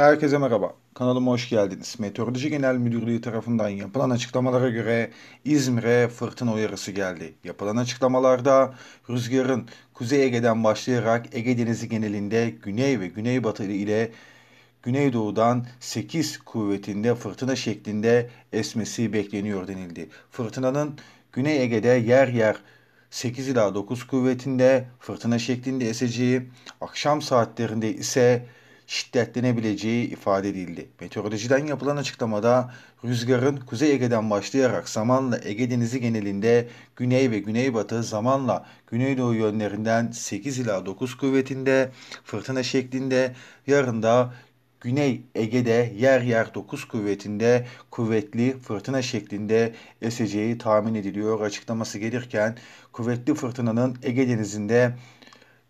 Herkese merhaba. Kanalıma hoş geldiniz. Meteoroloji Genel Müdürlüğü tarafından yapılan açıklamalara göre İzmir'e fırtına uyarısı geldi. Yapılan açıklamalarda rüzgarın Kuzey Ege'den başlayarak Ege Denizi genelinde güney ve güneybatı ile Güneydoğu'dan 8 kuvvetinde fırtına şeklinde esmesi bekleniyor denildi. Fırtınanın Güney Ege'de yer yer 8 ila 9 kuvvetinde fırtına şeklinde eseceği, akşam saatlerinde ise şiddetlenebileceği ifade edildi. Meteorolojiden yapılan açıklamada rüzgarın Kuzey Ege'den başlayarak zamanla Ege Denizi genelinde güney ve güneybatı zamanla güneydoğu yönlerinden 8 ila 9 kuvvetinde fırtına şeklinde yarın da Güney Ege'de yer yer 9 kuvvetinde kuvvetli fırtına şeklinde eseceği tahmin ediliyor açıklaması gelirken kuvvetli fırtınanın Ege Denizi'nde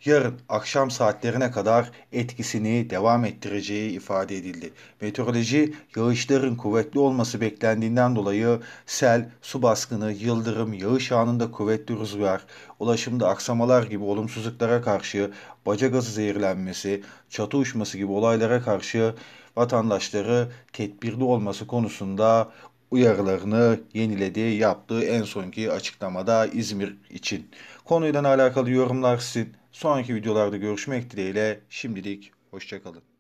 yarın akşam saatlerine kadar etkisini devam ettireceği ifade edildi. Meteoroloji yağışların kuvvetli olması beklendiğinden dolayı sel, su baskını, yıldırım, yağış anında kuvvetli rüzgar, ulaşımda aksamalar gibi olumsuzluklara karşı baca gazı zehirlenmesi, çatı uçması gibi olaylara karşı vatandaşları tedbirli olması konusunda uyarılarını yeniledi yaptığı en sonki açıklamada İzmir için. Konuyla alakalı yorumlar sizin. Sonraki videolarda görüşmek dileğiyle şimdilik hoşçakalın.